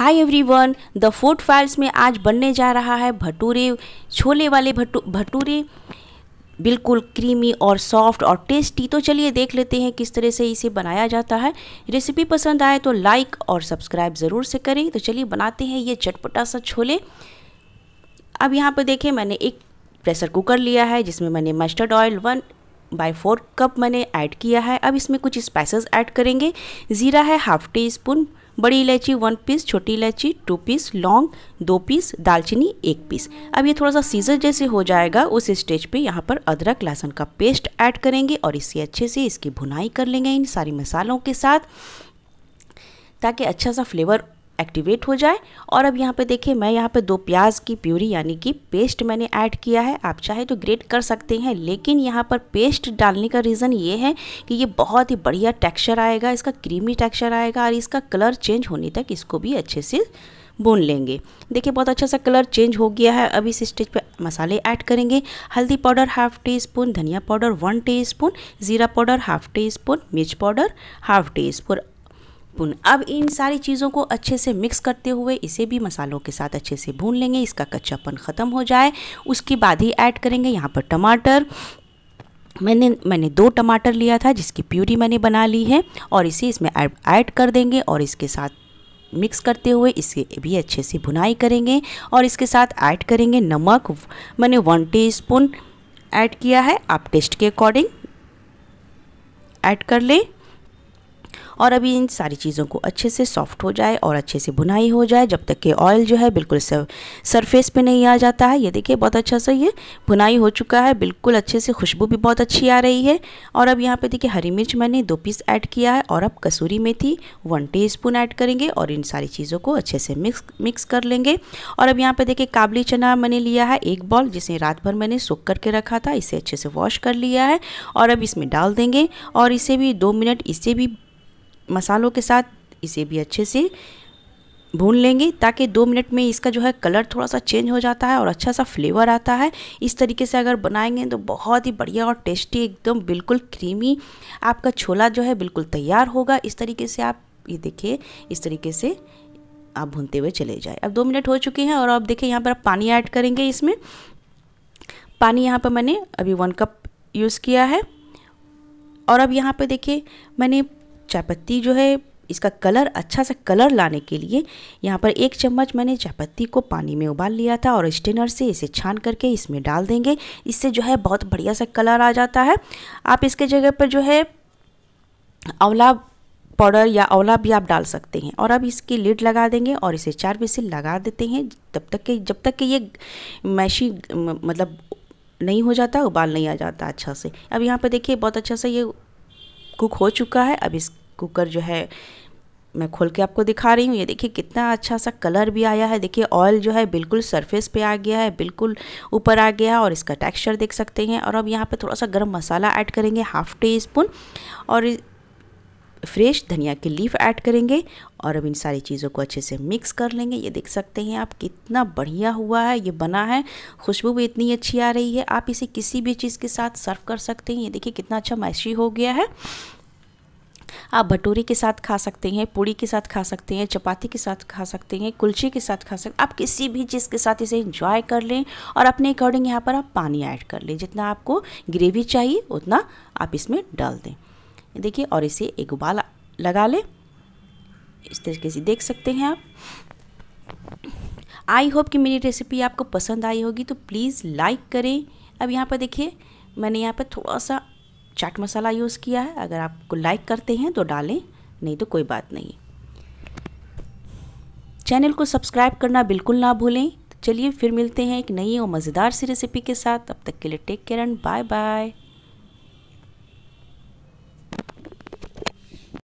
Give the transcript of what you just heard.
hi everyone the food files में आज बनने जा रहा है भटूरे छोले वाले भटू भटूरे बिल्कुल क्रीमी और सॉफ्ट और टेस्टी तो चलिए देख लेते हैं किस तरह से इसे बनाया जाता है रेसिपी पसंद आए तो लाइक और सब्सक्राइब ज़रूर से करें तो चलिए बनाते हैं ये चटपटा सा छोले अब यहाँ पर देखें मैंने एक प्रेशर कुकर लिया है जिसमें मैंने mustard oil one by four cup मैंने ऐड किया है अब इसमें कुछ स्पाइसेस ऐड करेंगे ज़ीरा है हाफ टी स्पून बड़ी इलायची वन पीस छोटी इलायची टू पीस लौंग दो पीस दालचीनी एक पीस अब ये थोड़ा सा सीजर जैसे हो जाएगा उस स्टेज पे यहाँ पर अदरक लहसुन का पेस्ट ऐड करेंगे और इसे अच्छे से इसकी भुनाई कर लेंगे इन सारी मसालों के साथ ताकि अच्छा सा फ्लेवर एक्टिवेट हो जाए और अब यहाँ पे देखिए मैं यहाँ पे दो प्याज की प्यूरी यानी कि पेस्ट मैंने ऐड किया है आप चाहे तो ग्रेट कर सकते हैं लेकिन यहाँ पर पेस्ट डालने का रीज़न ये है कि ये बहुत ही बढ़िया टेक्स्चर आएगा इसका क्रीमी टेक्स्चर आएगा और इसका कलर चेंज होने तक इसको भी अच्छे से भून लेंगे देखिए बहुत अच्छा सा कलर चेंज हो गया है अब इस स्टेज पर मसाले ऐड करेंगे हल्दी पाउडर हाफ टी स्पून धनिया पाउडर वन टी स्पून ज़ीरा पाउडर हाफ टी स्पून मिर्च पाउडर हाफ टी स्पून पुनः अब इन सारी चीज़ों को अच्छे से मिक्स करते हुए इसे भी मसालों के साथ अच्छे से भून लेंगे इसका कच्चापन ख़त्म हो जाए उसके बाद ही ऐड करेंगे यहाँ पर टमाटर मैंने मैंने दो टमाटर लिया था जिसकी प्यूरी मैंने बना ली है और इसे इसमें ऐड कर देंगे और इसके साथ मिक्स करते हुए इसे भी अच्छे से भुनाई करेंगे और इसके साथ ऐड करेंगे नमक मैंने वन टीस्पून ऐड किया है आप टेस्ट के अकॉर्डिंग ऐड कर लें और अभी इन सारी चीज़ों को अच्छे से सॉफ्ट हो जाए और अच्छे से बुनाई हो जाए जब तक कि ऑयल जो है बिल्कुल सरफेस पे नहीं आ जाता है ये देखिए बहुत अच्छा सा ये बुनाई हो चुका है बिल्कुल अच्छे से खुशबू भी बहुत अच्छी आ रही है और अब यहाँ पे देखिए हरी मिर्च मैंने दो पीस ऐड किया है और अब कसूरी मेथी वन टी स्पून ऐड करेंगे और इन सारी चीज़ों को अच्छे से मिक्स मिक्स कर लेंगे और अब यहाँ पर देखिए काबली चना मैंने लिया है एक बॉल जिसे रात भर मैंने सूख करके रखा था इसे अच्छे से वॉश कर लिया है और अब इसमें डाल देंगे और इसे भी दो मिनट इसे भी मसालों के साथ इसे भी अच्छे से भून लेंगे ताकि दो मिनट में इसका जो है कलर थोड़ा सा चेंज हो जाता है और अच्छा सा फ्लेवर आता है इस तरीके से अगर बनाएंगे तो बहुत ही बढ़िया और टेस्टी एकदम बिल्कुल क्रीमी आपका छोला जो है बिल्कुल तैयार होगा इस तरीके से आप ये देखिए इस तरीके से आप भूनते हुए चले जाए अब दो मिनट हो चुके हैं और अब देखिए यहाँ पर पानी ऐड करेंगे इसमें पानी यहाँ पर मैंने अभी वन कप यूज़ किया है और अब यहाँ पर देखिए मैंने चाय पत्ती जो है इसका कलर अच्छा सा कलर लाने के लिए यहाँ पर एक चम्मच मैंने चाय पत्ती को पानी में उबाल लिया था और स्टेनर से इसे छान करके इसमें डाल देंगे इससे जो है बहुत बढ़िया सा कलर आ जाता है आप इसके जगह पर जो है अवला पाउडर या अवला भी आप डाल सकते हैं और अब इसकी लिड लगा देंगे और इसे चार से लगा देते हैं तब तक के जब तक कि ये मैशी मतलब नहीं हो जाता उबाल नहीं आ जाता अच्छा से अब यहाँ पर देखिए बहुत अच्छा सा ये कुक हो चुका है अब इस कुकर जो है मैं खोल के आपको दिखा रही हूँ ये देखिए कितना अच्छा सा कलर भी आया है देखिए ऑयल जो है बिल्कुल सरफेस पे आ गया है बिल्कुल ऊपर आ गया है और इसका टेक्सचर देख सकते हैं और अब यहाँ पे थोड़ा सा गरम मसाला ऐड करेंगे हाफ टी स्पून और फ्रेश धनिया की लीफ ऐड करेंगे और अब इन सारी चीज़ों को अच्छे से मिक्स कर लेंगे ये देख सकते हैं आप कितना बढ़िया हुआ है ये बना है खुशबू भी इतनी अच्छी आ रही है आप इसे किसी भी चीज़ के साथ सर्व कर सकते हैं ये देखिए कितना अच्छा मैशी हो गया है आप भटूरी के साथ खा सकते हैं पूड़ी के साथ खा सकते हैं चपाती के साथ खा सकते हैं कुल्चे के साथ खा सकते आप किसी भी चीज़ के साथ इसे इंजॉय कर लें और अपने अकॉर्डिंग यहाँ पर आप पानी ऐड कर लें जितना आपको ग्रेवी चाहिए उतना आप इसमें डाल दें देखिए और इसे एक उबाल लगा लें इस तरीके से देख सकते हैं आप आई होप कि मेरी रेसिपी आपको पसंद आई होगी तो प्लीज़ लाइक करें अब यहाँ पर देखिए मैंने यहाँ पर थोड़ा सा चाट मसाला यूज़ किया है अगर आपको लाइक करते हैं तो डालें नहीं तो कोई बात नहीं चैनल को सब्सक्राइब करना बिल्कुल ना भूलें चलिए फिर मिलते हैं एक नई और मज़ेदार सी रेसिपी के साथ अब तक के लिए take care and bye bye